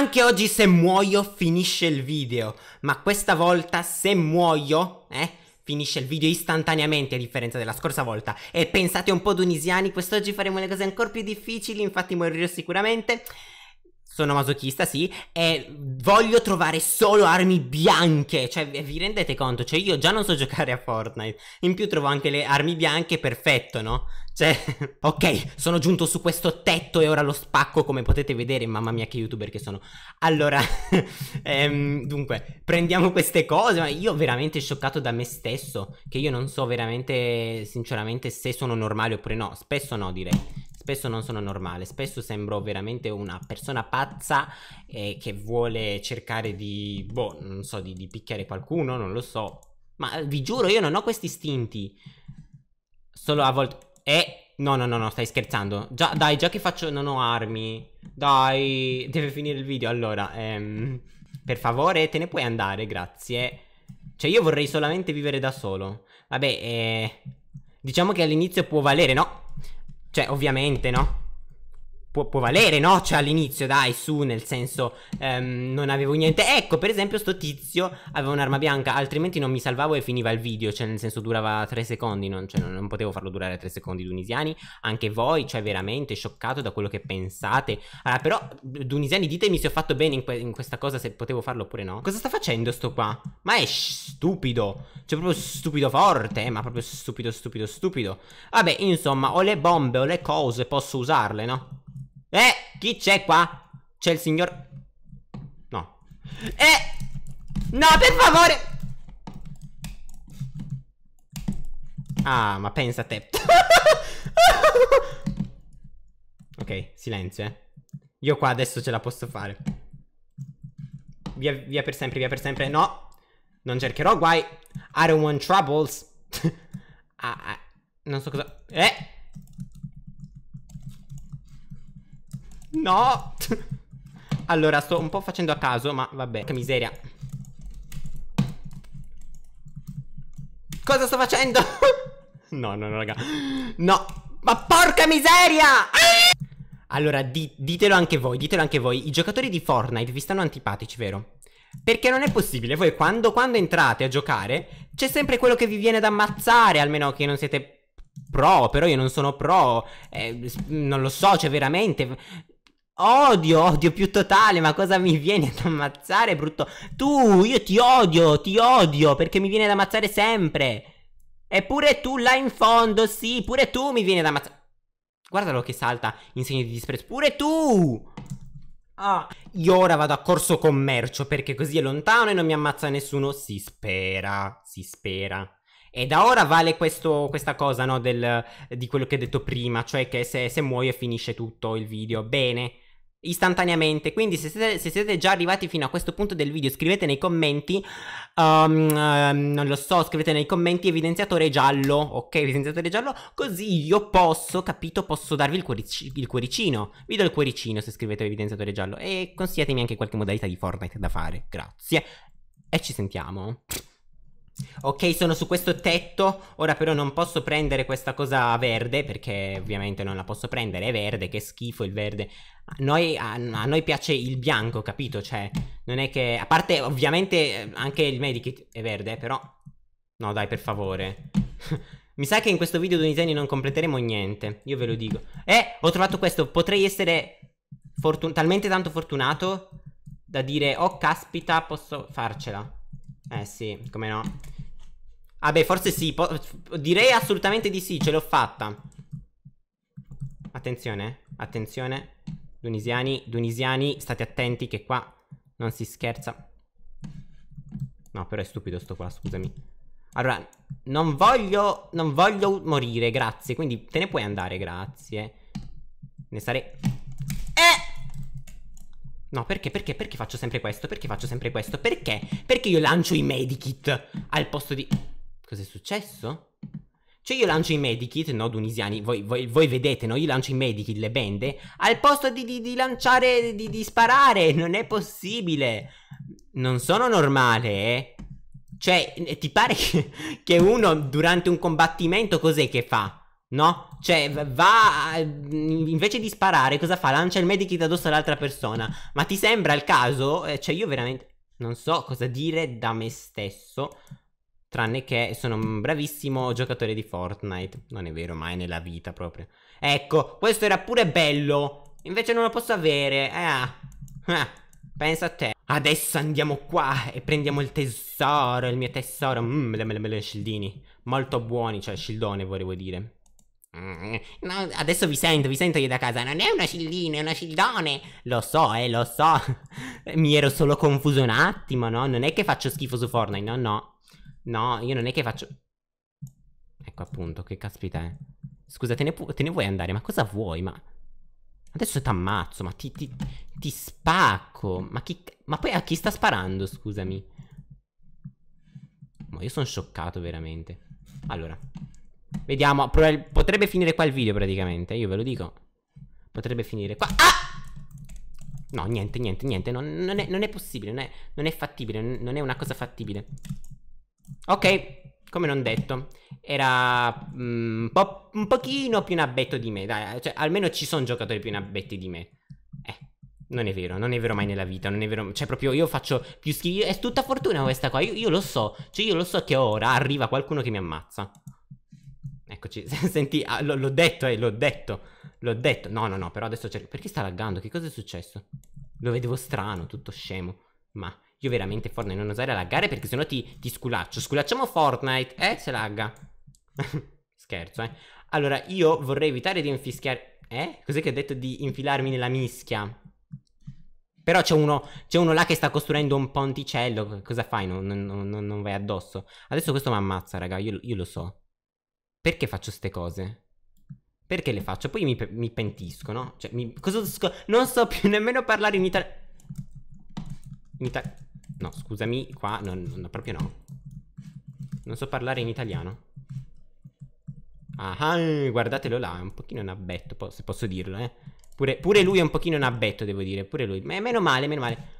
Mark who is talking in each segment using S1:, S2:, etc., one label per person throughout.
S1: Anche oggi se muoio finisce il video, ma questa volta se muoio, eh, finisce il video istantaneamente a differenza della scorsa volta. E pensate un po' dunisiani, quest'oggi faremo le cose ancora più difficili, infatti morirò sicuramente sono masochista, sì, e voglio trovare solo armi bianche. Cioè, vi rendete conto? Cioè, io già non so giocare a Fortnite. In più trovo anche le armi bianche, perfetto, no? Cioè, ok, sono giunto su questo tetto e ora lo spacco, come potete vedere, mamma mia che youtuber che sono. Allora, ehm, dunque, prendiamo queste cose, ma io veramente scioccato da me stesso, che io non so veramente, sinceramente, se sono normale oppure no. Spesso no, direi. Spesso non sono normale, spesso sembro veramente una persona pazza eh, che vuole cercare di, boh, non so, di, di picchiare qualcuno, non lo so. Ma eh, vi giuro, io non ho questi istinti. Solo a volte... Eh, No, no, no, no, stai scherzando. Già, dai, già che faccio non ho armi. Dai, deve finire il video. Allora, ehm, per favore, te ne puoi andare, grazie. Cioè, io vorrei solamente vivere da solo. Vabbè, eh, diciamo che all'inizio può valere, no? Cioè, ovviamente, no? Può, può, valere, no? Cioè all'inizio, dai, su, nel senso, ehm, non avevo niente. Ecco, per esempio, sto tizio aveva un'arma bianca, altrimenti non mi salvavo e finiva il video, cioè nel senso durava tre secondi, non, cioè, non, non potevo farlo durare tre secondi, Dunisiani. Anche voi, cioè veramente scioccato da quello che pensate. Allora, però, Dunisiani, ditemi se ho fatto bene in, que in questa cosa, se potevo farlo oppure no. Cosa sta facendo sto qua? Ma è stupido, cioè proprio stupido forte, eh? ma proprio stupido, stupido, stupido. Vabbè, insomma, ho le bombe, ho le cose, posso usarle, no? Eh, chi c'è qua? C'è il signor... No. Eh! No, per favore! Ah, ma pensa a te. ok, silenzio, eh. Io qua adesso ce la posso fare. Via, via per sempre, via per sempre. No, non cercherò guai. I don't want troubles. ah, ah, non so cosa... Eh! No! allora, sto un po' facendo a caso, ma vabbè. Che miseria. Cosa sto facendo? no, no, no, raga. No. Ma porca miseria! Allora, di ditelo anche voi, ditelo anche voi. I giocatori di Fortnite vi stanno antipatici, vero? Perché non è possibile, voi quando, quando entrate a giocare c'è sempre quello che vi viene da ammazzare, almeno che non siete pro, però io non sono pro, eh, non lo so, cioè veramente Odio, odio più totale, ma cosa mi viene ad ammazzare, brutto? Tu, io ti odio, ti odio, perché mi viene ad ammazzare sempre. Eppure tu là in fondo, sì, pure tu mi viene ad ammazzare. Guardalo che salta in segno di disprezzo. Pure tu! Ah, io ora vado a corso commercio perché così è lontano e non mi ammazza nessuno. Si spera, si spera. E da ora vale questo, questa cosa, no, del, di quello che ho detto prima, cioè che se, se muoio finisce tutto il video. Bene, istantaneamente quindi se siete, se siete, già arrivati fino a questo punto del video scrivete nei commenti um, um, non lo so scrivete nei commenti evidenziatore giallo ok evidenziatore giallo così io posso capito posso darvi il, cuoric il cuoricino vi do il cuoricino se scrivete evidenziatore giallo e consigliatemi anche qualche modalità di Fortnite da fare grazie e ci sentiamo Ok, sono su questo tetto, ora però non posso prendere questa cosa verde perché ovviamente non la posso prendere, è verde, che schifo il verde noi, a, a, noi piace il bianco, capito? Cioè, non è che... A parte, ovviamente, anche il medikit è verde, però... No, dai, per favore. Mi sa che in questo video Doniseni non completeremo niente, io ve lo dico. Eh, ho trovato questo, potrei essere talmente tanto fortunato da dire, oh caspita, posso farcela. Eh sì, come no. Ah forse sì, direi assolutamente di sì, ce l'ho fatta. Attenzione, eh, attenzione. Dunisiani, Dunisiani, state attenti che qua non si scherza. No, però è stupido sto qua, scusami. Allora, non voglio, non voglio morire, grazie. Quindi te ne puoi andare, grazie. Ne sarei... Eh! No, perché, perché, perché faccio sempre questo? Perché faccio sempre questo? Perché? Perché io lancio i medikit al posto di... Cos'è successo? Cioè io lancio i medikit, no, dunisiani, voi, voi, voi vedete, no, io lancio i medikit, le bende, al posto di, di, di lanciare, di, di, sparare, non è possibile. Non sono normale, eh. Cioè, eh, ti pare che, che uno durante un combattimento cos'è che fa? No? Cioè, va. Eh, invece di sparare, cosa fa? Lancia il medikit addosso all'altra persona. Ma ti sembra il caso? Eh, cioè, io veramente. Non so cosa dire da me stesso. Tranne che sono un bravissimo giocatore di Fortnite. Non è vero, mai nella vita proprio. Ecco, questo era pure bello. Invece non lo posso avere. Eh, ah, ah, pensa a te. Adesso andiamo qua e prendiamo il tesoro, il mio tesoro. Mmm, le belle, belle scildini. Molto buoni, cioè scildone volevo dire. Mm, no, adesso vi sento, vi sento io da casa. Non è una scildina, è una scildone. Lo so, eh, lo so. Mi ero solo confuso un attimo, no? Non è che faccio schifo su Fortnite, no, no. No, io non è che faccio... Ecco appunto, che caspita è. Scusa, te ne, te ne vuoi andare? Ma cosa vuoi? Ma... Adesso ti ammazzo, ma ti, ti, ti spacco. Ma, chi, ma poi a chi sta sparando, scusami? Ma io sono scioccato veramente. Allora, vediamo. Potrebbe finire qua il video praticamente, io ve lo dico. Potrebbe finire qua. Ah! No, niente, niente, niente. Non, non, è, non è, possibile, non è, non è fattibile, non è una cosa fattibile. Ok, come non detto. Era mm, po un pochino più in abbetto di me, dai. Cioè, almeno ci sono giocatori più in abbetti di me. Eh, non è vero, non è vero mai nella vita, non è vero. Cioè, proprio io faccio più schifo. È tutta fortuna questa qua, io, io lo so. Cioè, io lo so che ora arriva qualcuno che mi ammazza. Eccoci, senti, ah, l'ho detto, eh, l'ho detto, l'ho detto. No, no, no, però adesso cerco... Perché sta laggando? Che cosa è successo? Lo vedevo strano, tutto scemo. Ma io veramente Fortnite non osare laggare perché sennò ti, ti sculaccio. Sculacciamo Fortnite. Eh, se lagga. Scherzo, eh. Allora, io vorrei evitare di infischiare... Eh? Cos'è che ho detto di infilarmi nella mischia? Però c'è uno, uno, là che sta costruendo un ponticello. Cosa fai? Non, non, non, non vai addosso. Adesso questo mi ammazza, raga. Io, io lo so. Perché faccio queste cose? Perché le faccio? Poi mi, mi pentisco, no? Cioè, mi, cosa, non so più nemmeno parlare in italiano. In italiano. No, scusami, qua non, no, proprio no. Non so parlare in italiano. Ah, ah guardatelo là, è un pochino un abbetto, se posso dirlo, eh. Pure, pure, lui è un pochino un abbetto, devo dire, pure lui. Ma meno male, meno male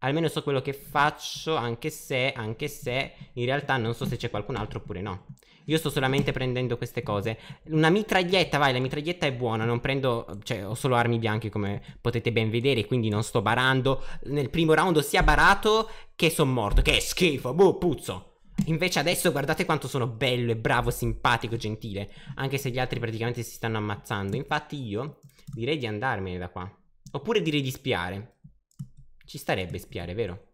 S1: almeno so quello che faccio, anche se, anche se, in realtà non so se c'è qualcun altro oppure no. Io sto solamente prendendo queste cose. Una mitraglietta, vai, la mitraglietta è buona, non prendo, cioè ho solo armi bianche come potete ben vedere, quindi non sto barando. Nel primo round ho sia barato che sono morto, che schifo, boh, puzzo. Invece adesso guardate quanto sono bello e bravo, simpatico, gentile, anche se gli altri praticamente si stanno ammazzando. Infatti io direi di andarmene da qua. Oppure direi di spiare. Ci starebbe spiare, vero?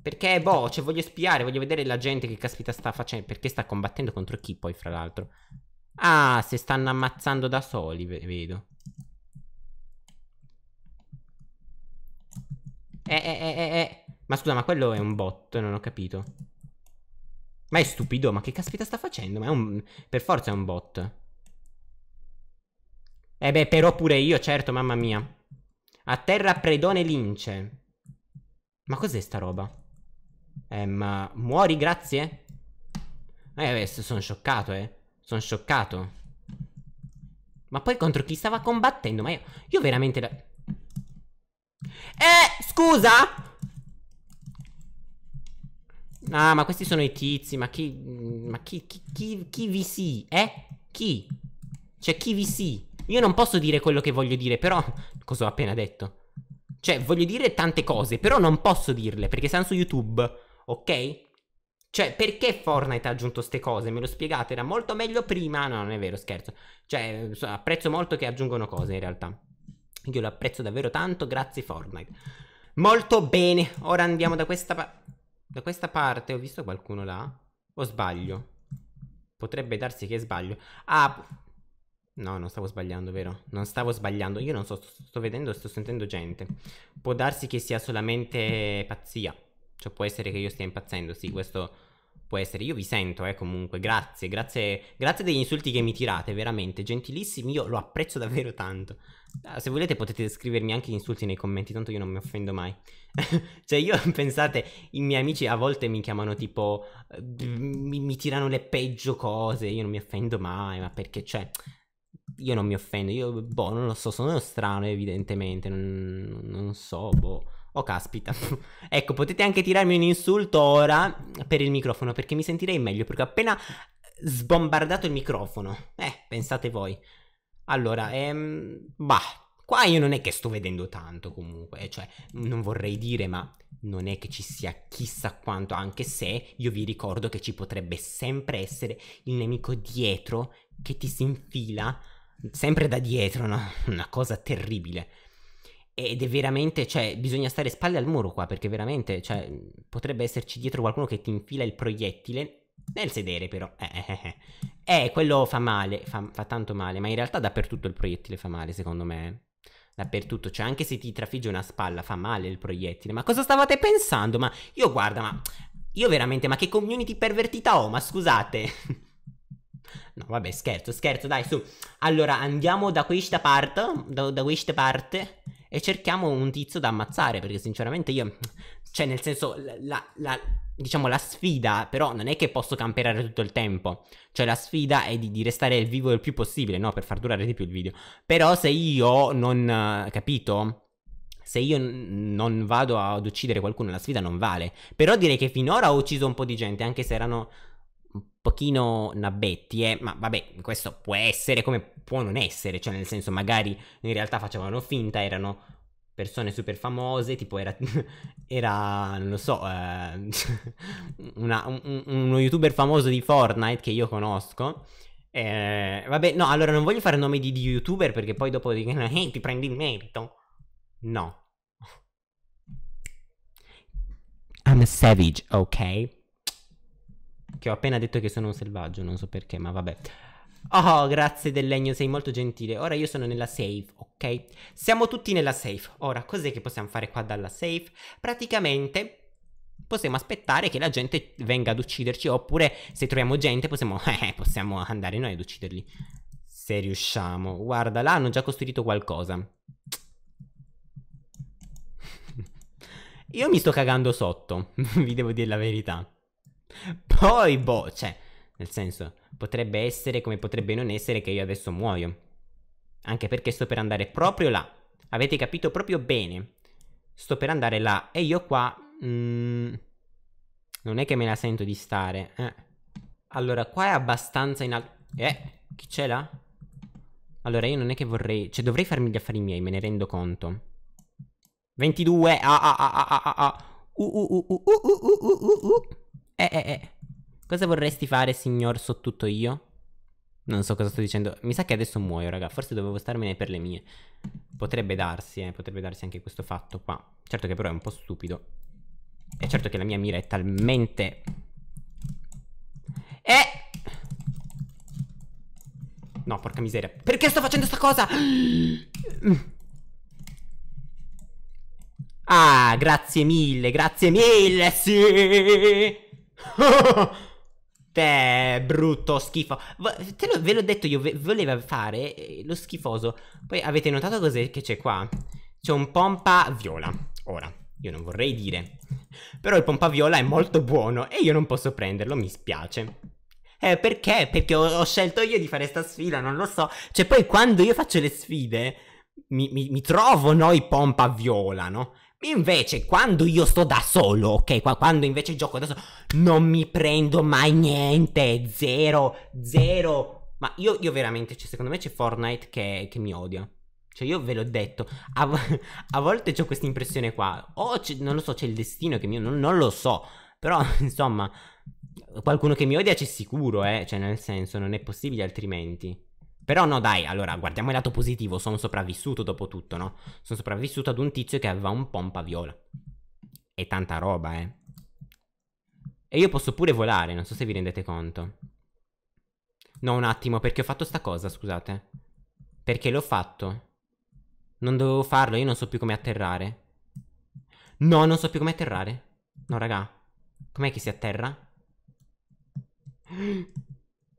S1: Perché, boh, cioè voglio spiare, voglio vedere la gente che caspita sta facendo. Perché sta combattendo contro chi poi, fra l'altro? Ah, se stanno ammazzando da soli, vedo. Eh, eh, eh, eh, eh. Ma scusa, ma quello è un bot, non ho capito. Ma è stupido, ma che caspita sta facendo? Ma è un... Per forza è un bot. Eh beh, però pure io, certo, mamma mia. A terra predone lince. Ma cos'è sta roba? Eh, ma muori, grazie? Eh, adesso sono scioccato, eh. Sono scioccato. Ma poi contro chi stava combattendo? Ma io, io veramente la... Eh, scusa! Ah, ma questi sono i tizi, ma chi... Ma chi, chi, chi, chi vi si, eh? Chi? Cioè, chi vi si? Io non posso dire quello che voglio dire, però Cosa ho appena detto? Cioè, voglio dire tante cose, però non posso dirle perché stanno su YouTube, ok? Cioè, perché Fortnite ha aggiunto queste cose? Me lo spiegate? Era molto meglio prima. No, non è vero, scherzo. Cioè, apprezzo molto che aggiungono cose in realtà. Io lo apprezzo davvero tanto, grazie Fortnite. Molto bene, ora andiamo da questa parte. Da questa parte ho visto qualcuno là? O sbaglio? Potrebbe darsi che sbaglio. Ah, No, non stavo sbagliando, vero? Non stavo sbagliando. Io non so, sto, sto vedendo, sto sentendo gente. Può darsi che sia solamente pazzia. Cioè, può essere che io stia impazzendo, sì, questo può essere. Io vi sento, eh, comunque. Grazie, grazie, grazie degli insulti che mi tirate, veramente. Gentilissimi, io lo apprezzo davvero tanto. Ah, se volete potete scrivermi anche gli insulti nei commenti, tanto io non mi offendo mai. cioè, io, pensate, i miei amici a volte mi chiamano tipo... Eh, mi, mi tirano le peggio cose, io non mi offendo mai, ma perché, cioè io non mi offendo, io boh, non lo so, sono strano evidentemente, non, non so, boh. Oh caspita. ecco, potete anche tirarmi un insulto ora per il microfono perché mi sentirei meglio perché ho appena sbombardato il microfono. Eh, pensate voi. Allora, ehm, bah, Qua io non è che sto vedendo tanto comunque, eh, cioè non vorrei dire, ma non è che ci sia chissà quanto, anche se io vi ricordo che ci potrebbe sempre essere il nemico dietro che ti si infila sempre da dietro, no? Una cosa terribile. Ed è veramente, cioè, bisogna stare spalle al muro qua, perché veramente, cioè, potrebbe esserci dietro qualcuno che ti infila il proiettile nel sedere, però. Eh, eh, eh. eh quello fa male, fa, fa, tanto male, ma in realtà dappertutto il proiettile fa male, secondo me. Dappertutto, cioè, anche se ti trafigge una spalla, fa male il proiettile. Ma cosa stavate pensando? Ma io guarda, ma io veramente, ma che community pervertita ho, ma scusate. No, vabbè, scherzo, scherzo, dai, su. Allora, andiamo da questa parte, da, da questa parte, e cerchiamo un tizio da ammazzare, perché sinceramente io... Cioè, nel senso, la, la, la, diciamo, la sfida, però, non è che posso camperare tutto il tempo. Cioè, la sfida è di, di restare vivo il più possibile, no? Per far durare di più il video. Però, se io non... capito? se io non vado ad uccidere qualcuno la sfida non vale. Però direi che finora ho ucciso un po' di gente, anche se erano un pochino nabbetti, eh, ma vabbè, questo può essere come può non essere, cioè nel senso magari in realtà facevano finta, erano persone super famose, tipo era, era non lo so, eh, una, un, uno youtuber famoso di Fortnite che io conosco, eh, vabbè, no, allora non voglio fare nomi di, di youtuber perché poi dopo dicono, eh, ti prendi il merito. No. I'm a savage, ok? Che ho appena detto che sono un selvaggio, non so perché, ma vabbè. Oh, grazie del legno, sei molto gentile. Ora io sono nella safe, ok? Siamo tutti nella safe. Ora, cos'è che possiamo fare qua dalla safe? Praticamente possiamo aspettare che la gente venga ad ucciderci, oppure se troviamo gente possiamo, eh, possiamo andare noi ad ucciderli. Se riusciamo. Guarda, là hanno già costruito qualcosa. io mi sto cagando sotto, vi devo dire la verità. Poi, boh, cioè, nel senso, potrebbe essere come potrebbe non essere che io adesso muoio. Anche perché sto per andare proprio là. Avete capito proprio bene. Sto per andare là e io qua... Mm, non è che me la sento di stare. Eh. Allora, qua è abbastanza in alto... Eh, chi c'è là? Allora, io non è che vorrei... Cioè, dovrei farmi gli affari miei, me ne rendo conto. 22! Ah, ah, ah, ah, ah, ah. uh, uh, uh, uh, uh, uh, uh, uh. Eh, eh, eh. Cosa vorresti fare, signor, so tutto io? Non so cosa sto dicendo. Mi sa che adesso muoio, raga. Forse dovevo starmene per le mie. Potrebbe darsi, eh. Potrebbe darsi anche questo fatto qua. Certo che però è un po' stupido. E certo che la mia mira è talmente... Eh... No, porca miseria. Perché sto facendo sta cosa? Ah, grazie mille, grazie mille, sì! Beh, brutto, schifo. Lo, ve l'ho detto io, ve, voleva fare eh, lo schifoso. Poi avete notato cos'è che c'è qua? C'è un pompa viola. Ora, io non vorrei dire. Però il pompa viola è molto buono e io non posso prenderlo, mi spiace. Eh, perché? Perché ho, ho scelto io di fare sta sfida, non lo so. Cioè, poi quando io faccio le sfide, mi, mi, mi trovo noi pompa viola, no? Invece, quando io sto da solo, ok? Quando invece gioco da solo, non mi prendo mai niente. Zero, zero. Ma io, io veramente, cioè, secondo me c'è Fortnite che, che mi odia. Cioè, io ve l'ho detto, a, a volte ho questa impressione qua. O non lo so, c'è il destino che mio, Non, non lo so. Però, insomma, qualcuno che mi odia c'è sicuro, eh. Cioè, nel senso, non è possibile altrimenti. Però no, dai, allora guardiamo il lato positivo. Sono sopravvissuto dopo tutto, no? Sono sopravvissuto ad un tizio che aveva un pompa viola. E tanta roba, eh. E io posso pure volare, non so se vi rendete conto. No, un attimo, perché ho fatto sta cosa, scusate. Perché l'ho fatto. Non dovevo farlo, io non so più come atterrare. No, non so più come atterrare. No, raga. Com'è che si atterra?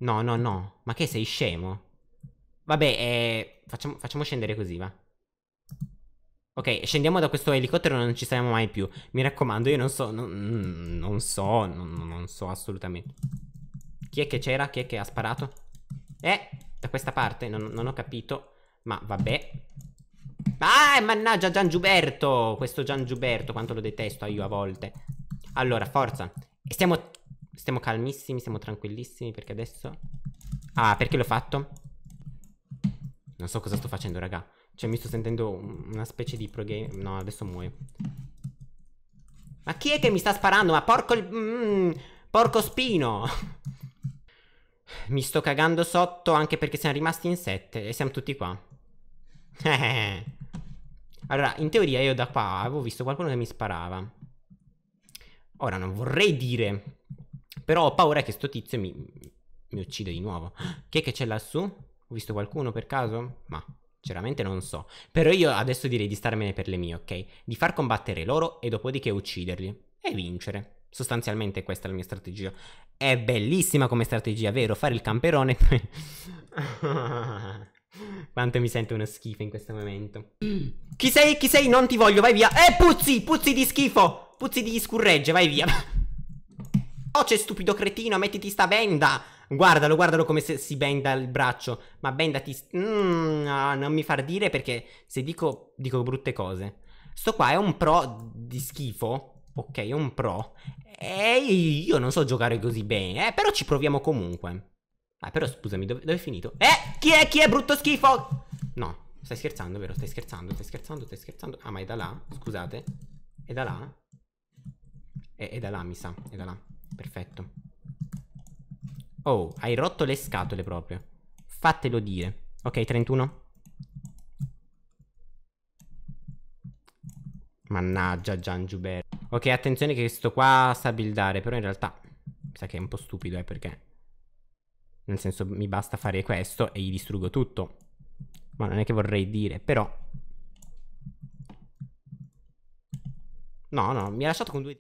S1: No, no, no. Ma che sei scemo? Vabbè, eh, facciamo, facciamo scendere così, va. Ok, scendiamo da questo elicottero e non ci saremo mai più. Mi raccomando, io non so, non, non so, non, non, so assolutamente. Chi è che c'era? Chi è che ha sparato? Eh, da questa parte, non, non ho capito, ma vabbè. Ah, mannaggia Giangiuberto, questo Giangiuberto, quanto lo detesto io a volte. Allora, forza. E stiamo, stiamo calmissimi, stiamo tranquillissimi perché adesso... Ah, perché l'ho fatto? Non so cosa sto facendo, raga. Cioè, mi sto sentendo una specie di pro game. No, adesso muoio. Ma chi è che mi sta sparando? Ma porco il... Mm, porco spino! mi sto cagando sotto anche perché siamo rimasti in sette e siamo tutti qua. allora, in teoria io da qua avevo visto qualcuno che mi sparava. Ora, non vorrei dire... Però ho paura che sto tizio mi... Mi uccide di nuovo. Chi è che c'è lassù? Ho visto qualcuno per caso? Ma Sinceramente non so. Però io adesso direi di starmene per le mie, ok? Di far combattere loro e dopodiché ucciderli. E vincere. Sostanzialmente questa è la mia strategia. È bellissima come strategia, vero? Fare il camperone Quanto mi sento uno schifo in questo momento. Chi sei? Chi sei? Non ti voglio, vai via. Eh, puzzi! Puzzi di schifo! Puzzi di scurregge, vai via. Oh, c'è stupido cretino, mettiti sta venda! Guardalo, guardalo come si benda il braccio. Ma bendati... Mm, no, ah, non mi far dire perché se dico, dico brutte cose. Sto qua è un pro di schifo. Ok, è un pro. E io non so giocare così bene, eh, però ci proviamo comunque. Ah, però scusami, dove, dove è finito? Eh, chi è, chi è, brutto schifo? No, stai scherzando, vero? Stai scherzando, stai scherzando, stai scherzando. Ah, ma è da là, scusate. È da là? È, è da là, mi sa, è da là. Perfetto. Oh, hai rotto le scatole proprio. Fatelo dire. Ok, 31. Mannaggia, Gian Giubert. Ok, attenzione che questo qua sa buildare, però in realtà mi sa che è un po' stupido, eh, perché... Nel senso, mi basta fare questo e gli distruggo tutto. Ma non è che vorrei dire, però... No, no, mi ha lasciato con due...